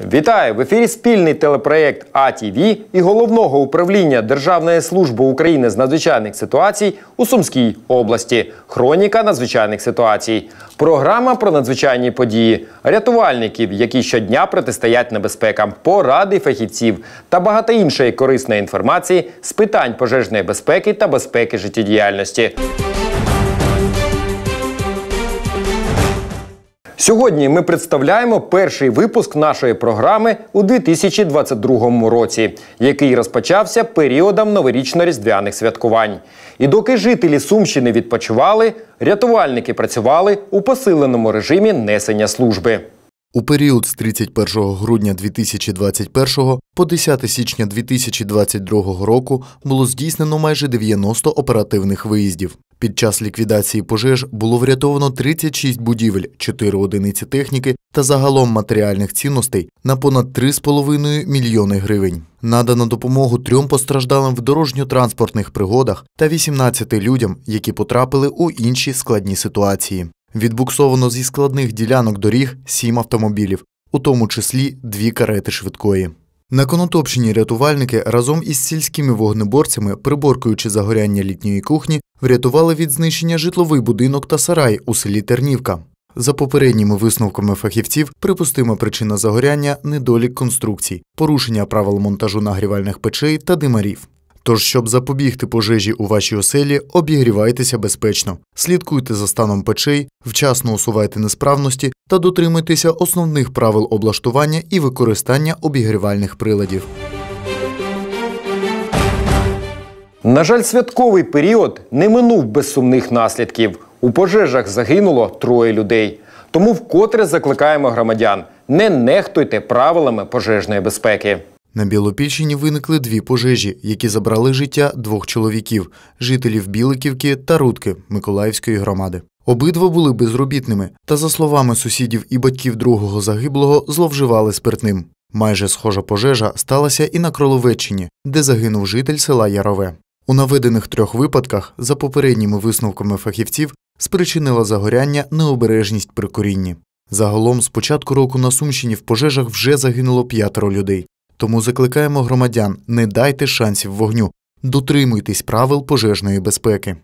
Вітаю в ефірі спільний телепроєкт АТВ і головного управління Державної служби України з надзвичайних ситуацій у Сумській області. Хроніка надзвичайних ситуацій. Програма про надзвичайні події, рятувальників, які щодня протистоять небезпекам, поради фахівців та багато іншої корисної інформації з питань пожежної безпеки та безпеки життєдіяльності. Сьогодні ми представляємо перший випуск нашої програми у 2022 році, який розпочався періодом новорічно-різдвяних святкувань. І доки жителі Сумщини відпочивали, рятувальники працювали у посиленому режимі несення служби. У період з 31 грудня 2021 по 10 січня 2022 року було здійснено майже 90 оперативних виїздів. Під час ліквідації пожеж було врятовано 36 будівель, 4 одиниці техніки та загалом матеріальних цінностей на понад 3,5 мільйони гривень. Надано допомогу трьом постраждалим в дорожньо-транспортних пригодах та 18 людям, які потрапили у інші складні ситуації. Відбуксовано зі складних ділянок доріг 7 автомобілів, у тому числі дві карети швидкої. На Конотопщині рятувальники разом із сільськими вогнеборцями, приборкуючи загоряння літньої кухні, врятували від знищення житловий будинок та сарай у селі Тернівка. За попередніми висновками фахівців, припустима причина загоряння недолік конструкцій, порушення правил монтажу нагрівальних печей та димарів. Тож, щоб запобігти пожежі у вашій оселі, обігрівайтеся безпечно, слідкуйте за станом печей, вчасно усувайте несправності та дотримуйтеся основних правил облаштування і використання обігрівальних приладів. На жаль, святковий період не минув без сумних наслідків. У пожежах загинуло троє людей. Тому вкотре закликаємо громадян: не нехтуйте правилами пожежної безпеки. На Білопільщині виникли дві пожежі, які забрали життя двох чоловіків жителів Біликівки та Рудки Миколаївської громади. Обидва були безробітними та, за словами сусідів і батьків другого загиблого, зловживали спиртним. Майже схожа пожежа сталася і на Кроловеччині, де загинув житель села Ярове. У наведених трьох випадках, за попередніми висновками фахівців, спричинила загоряння необережність при корінні. Загалом, з початку року на Сумщині в пожежах вже загинуло п'ятеро людей. Тому закликаємо громадян не дайте шансів вогню, дотримуйтесь правил пожежної безпеки.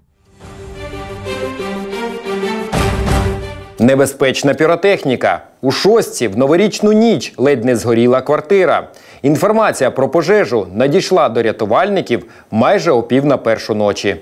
Небезпечна піротехніка. У шості в новорічну ніч ледь не згоріла квартира. Інформація про пожежу надійшла до рятувальників майже о пів на першу ночі.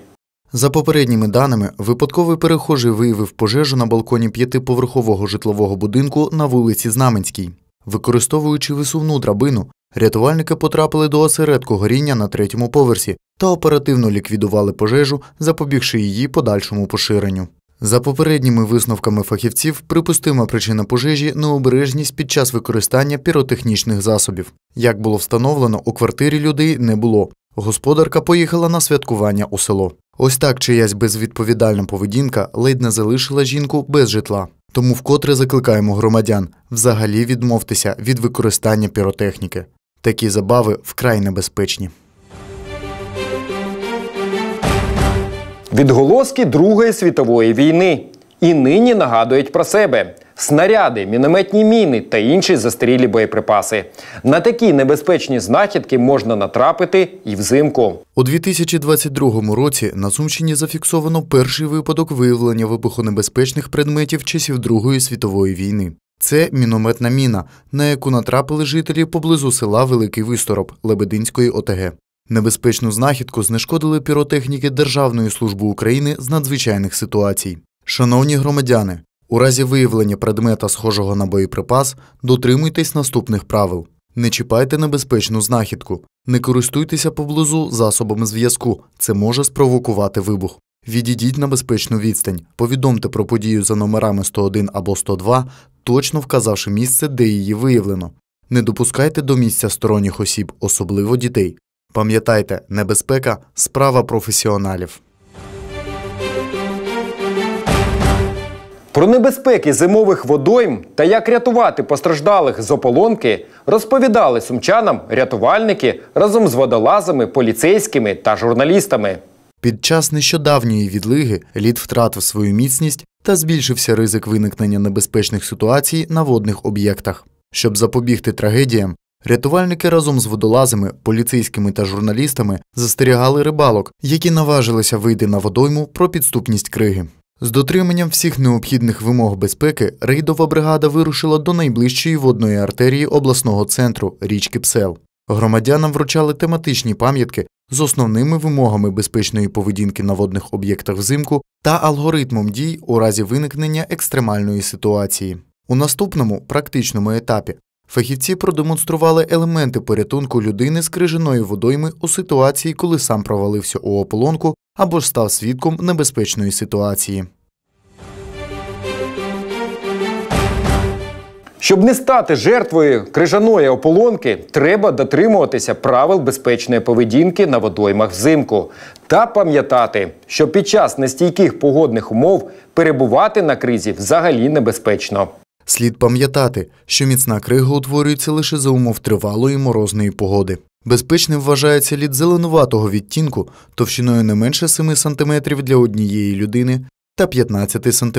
За попередніми даними, випадковий перехожий виявив пожежу на балконі п'ятиповерхового житлового будинку на вулиці Знаменській. Використовуючи висувну драбину, Рятувальники потрапили до осередку горіння на третьому поверсі та оперативно ліквідували пожежу, запобігши її подальшому поширенню. За попередніми висновками фахівців, припустима причина пожежі необережність під час використання піротехнічних засобів. Як було встановлено, у квартирі людей не було. Господарка поїхала на святкування у село. Ось так чиясь безвідповідальна поведінка ледь не залишила жінку без житла. Тому вкотре закликаємо громадян взагалі відмовтися від використання піротехніки. Такі забави вкрай небезпечні. Відголоски Другої світової війни і нині нагадують про себе. Снаряди, мінометні міни та інші застрілі боєприпаси. На такі небезпечні знахідки можна натрапити і взимку. У 2022 році на Сумщині зафіксовано перший випадок виявлення вибухонебезпечних предметів часів Другої світової війни. Це мінометна міна, на яку натрапили жителі поблизу села Великий Вистороб Лебединської ОТГ. Небезпечну знахідку знешкодили піротехніки Державної служби України з надзвичайних ситуацій. Шановні громадяни, у разі виявлення предмета схожого на боєприпас, дотримуйтесь наступних правил: не чіпайте небезпечну знахідку, не користуйтеся поблизу засобами зв'язку, це може спровокувати вибух. Відійдіть на безпечну відстань. Повідомте про подію за номерами 101 або 102, точно вказавши місце, де її виявлено. Не допускайте до місця сторонніх осіб, особливо дітей. Пам'ятайте, небезпека справа професіоналів. Про небезпеки зимових водойм та як рятувати постраждалих з ополонки розповідали сумчанам рятувальники разом з водолазами, поліцейськими та журналістами. Під час нещодавньої відлиги лід втратив свою міцність та збільшився ризик виникнення небезпечних ситуацій на водних об'єктах. Щоб запобігти трагедіям, рятувальники разом з водолазами, поліцейськими та журналістами застерігали рибалок, які наважилися вийти на водойму про підступність криги. З дотриманням всіх необхідних вимог безпеки рейдова бригада вирушила до найближчої водної артерії обласного центру річки Псел. Громадянам вручали тематичні пам'ятки з основними вимогами безпечної поведінки на водних об'єктах взимку та алгоритмом дій у разі виникнення екстремальної ситуації. У наступному практичному етапі фахівці продемонстрували елементи порятунку людини з крижаної водойми у ситуації, коли сам провалився у ополонку або ж став свідком небезпечної ситуації. Щоб не стати жертвою крижаної ополонки, треба дотримуватися правил безпечної поведінки на водоймах взимку та пам'ятати, що під час нестійких погодних умов перебувати на кризі взагалі небезпечно. Слід пам'ятати, що міцна крига утворюється лише за умов тривалої морозної погоди. Безпечним вважається лід зеленуватого відтінку товщиною не менше 7 см для однієї людини та 15 см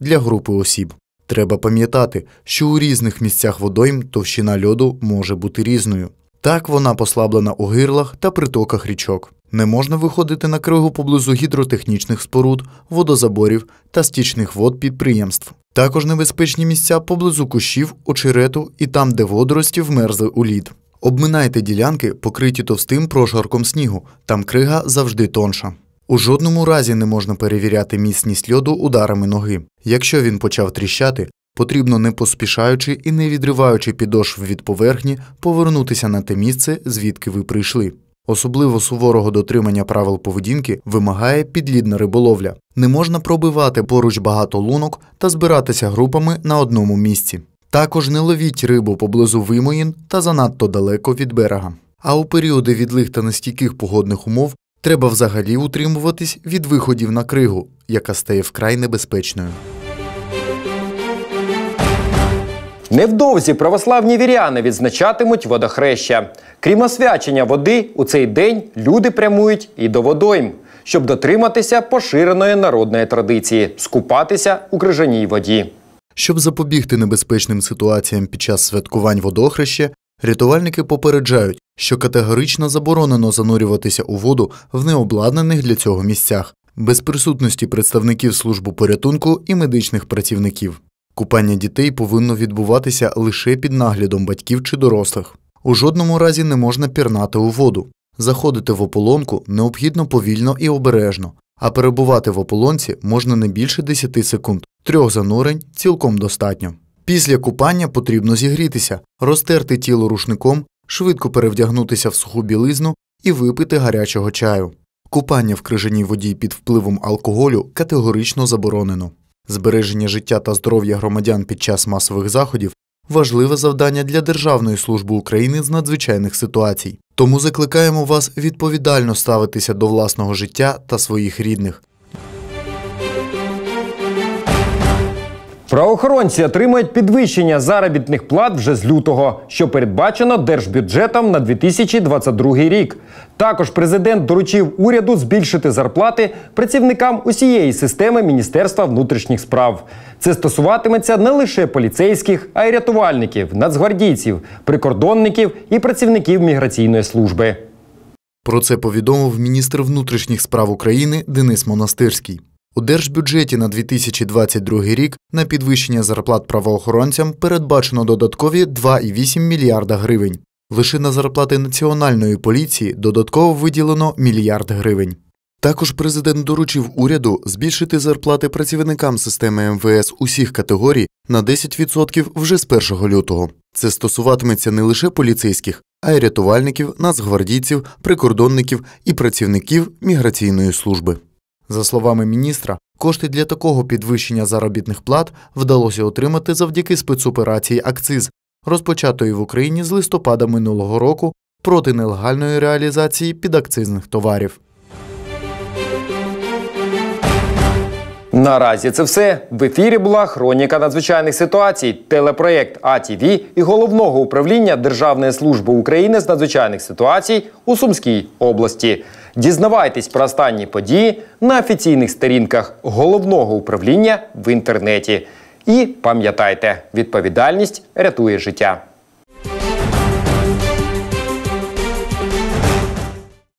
для групи осіб. Треба пам'ятати, що у різних місцях водойм товщина льоду може бути різною. Так вона послаблена у гирлах та притоках річок. Не можна виходити на кригу поблизу гідротехнічних споруд, водозаборів та стічних вод підприємств. Також небезпечні місця поблизу кущів, очерету і там, де водорості вмерзли у лід. Обминайте ділянки, покриті товстим прошарком снігу, там крига завжди тонша. У жодному разі не можна перевіряти міцність льоду ударами ноги. Якщо він почав тріщати, потрібно не поспішаючи і не відриваючи підошв від поверхні, повернутися на те місце, звідки ви прийшли. Особливо суворого дотримання правил поведінки вимагає підлідна риболовля. Не можна пробивати поруч багато лунок та збиратися групами на одному місці. Також не ловіть рибу поблизу вимоїн та занадто далеко від берега. А у періоди відлих та нестійких погодних умов Треба взагалі утримуватись від виходів на кригу, яка стає вкрай небезпечною. Невдовзі православні віряни відзначатимуть водохреща. Крім освячення води, у цей день люди прямують і до водойм, щоб дотриматися поширеної народної традиції скупатися у крижаній воді. Щоб запобігти небезпечним ситуаціям під час святкувань водохреща, Рятувальники попереджають, що категорично заборонено занурюватися у воду в необладнаних для цього місцях, без присутності представників служби порятунку і медичних працівників. Купання дітей повинно відбуватися лише під наглядом батьків чи дорослих. У жодному разі не можна пірнати у воду. Заходити в ополонку необхідно повільно і обережно, а перебувати в ополонці можна не більше 10 секунд. Трьох занурень цілком достатньо. Після купання потрібно зігрітися, розтерти тіло рушником, швидко перевдягнутися в суху білизну і випити гарячого чаю. Купання в крижаній воді під впливом алкоголю категорично заборонено. Збереження життя та здоров'я громадян під час масових заходів важливе завдання для Державної служби України з надзвичайних ситуацій. Тому закликаємо вас відповідально ставитися до власного життя та своїх рідних. Правоохоронці отримають підвищення заробітних плат вже з лютого, що передбачено держбюджетом на 2022 рік. Також президент доручив уряду збільшити зарплати працівникам усієї системи Міністерства внутрішніх справ. Це стосуватиметься не лише поліцейських, а й рятувальників, нацгвардійців, прикордонників і працівників міграційної служби. Про це повідомив міністр внутрішніх справ України Денис Монастирський. У держбюджеті на 2022 рік на підвищення зарплат правоохоронцям передбачено додаткові 2,8 мільярда гривень. Лише на зарплати національної поліції додатково виділено мільярд гривень. Також президент доручив уряду збільшити зарплати працівникам системи МВС усіх категорій на 10% вже з 1 лютого. Це стосуватиметься не лише поліцейських, а й рятувальників, нацгвардійців, прикордонників і працівників міграційної служби. За словами міністра, кошти для такого підвищення заробітних плат вдалося отримати завдяки спецоперації акциз, розпочатої в Україні з листопада минулого року проти нелегальної реалізації підакцизних товарів. Наразі це все в ефірі була хроніка надзвичайних ситуацій, телепроєкт АТВ і головного управління Державної служби України з надзвичайних ситуацій у Сумській області. Дізнавайтесь про останні події на офіційних сторінках головного управління в інтернеті. І пам'ятайте, відповідальність рятує життя.